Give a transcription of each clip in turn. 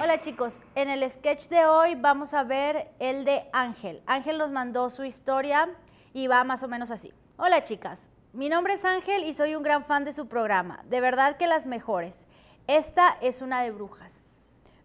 Hola chicos, en el sketch de hoy vamos a ver el de Ángel. Ángel nos mandó su historia y va más o menos así. Hola chicas, mi nombre es Ángel y soy un gran fan de su programa. De verdad que las mejores. Esta es una de brujas.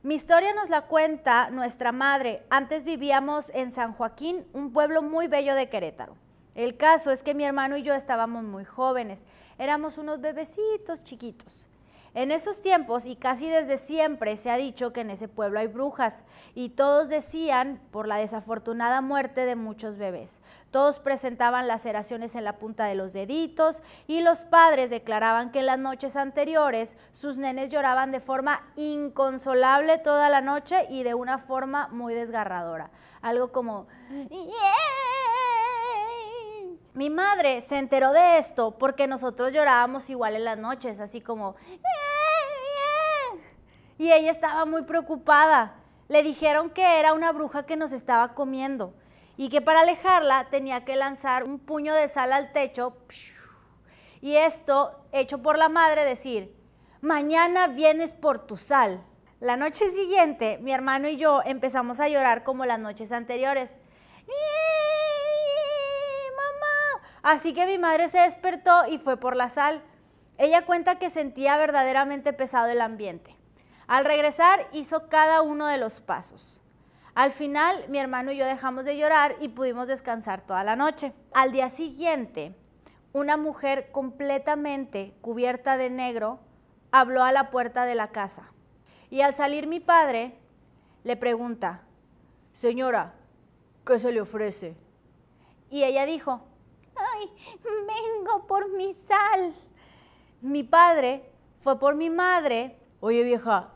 Mi historia nos la cuenta nuestra madre. Antes vivíamos en San Joaquín, un pueblo muy bello de Querétaro. El caso es que mi hermano y yo estábamos muy jóvenes. Éramos unos bebecitos chiquitos. En esos tiempos y casi desde siempre se ha dicho que en ese pueblo hay brujas y todos decían por la desafortunada muerte de muchos bebés. Todos presentaban laceraciones en la punta de los deditos y los padres declaraban que en las noches anteriores sus nenes lloraban de forma inconsolable toda la noche y de una forma muy desgarradora. Algo como... Mi madre se enteró de esto porque nosotros llorábamos igual en las noches, así como y ella estaba muy preocupada. Le dijeron que era una bruja que nos estaba comiendo y que para alejarla tenía que lanzar un puño de sal al techo y esto, hecho por la madre, decir, mañana vienes por tu sal. La noche siguiente, mi hermano y yo empezamos a llorar como las noches anteriores. ¡Mamá! Así que mi madre se despertó y fue por la sal. Ella cuenta que sentía verdaderamente pesado el ambiente. Al regresar hizo cada uno de los pasos. Al final, mi hermano y yo dejamos de llorar y pudimos descansar toda la noche. Al día siguiente, una mujer completamente cubierta de negro habló a la puerta de la casa. Y al salir mi padre, le pregunta, Señora, ¿qué se le ofrece? Y ella dijo, Ay, vengo por mi sal. Mi padre fue por mi madre. Oye vieja,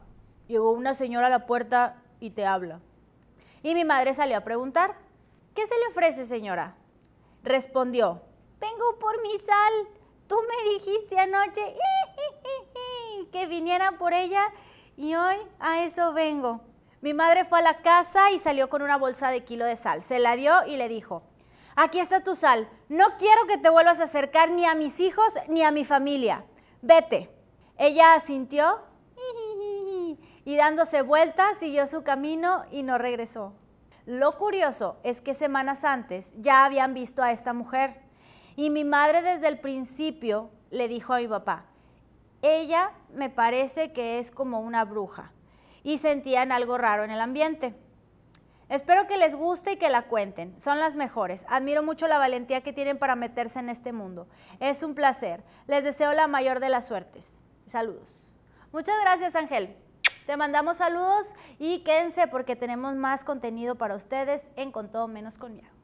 Llegó una señora a la puerta y te habla. Y mi madre salió a preguntar, ¿qué se le ofrece, señora? Respondió, vengo por mi sal. Tú me dijiste anoche que viniera por ella y hoy a eso vengo. Mi madre fue a la casa y salió con una bolsa de kilo de sal. Se la dio y le dijo, aquí está tu sal. No quiero que te vuelvas a acercar ni a mis hijos ni a mi familia. Vete. Ella asintió y dándose vueltas siguió su camino y no regresó. Lo curioso es que semanas antes ya habían visto a esta mujer y mi madre desde el principio le dijo a mi papá, ella me parece que es como una bruja y sentían algo raro en el ambiente. Espero que les guste y que la cuenten. Son las mejores. Admiro mucho la valentía que tienen para meterse en este mundo. Es un placer. Les deseo la mayor de las suertes. Saludos. Muchas gracias, Ángel. Te mandamos saludos y quédense porque tenemos más contenido para ustedes en Con Todo Menos Con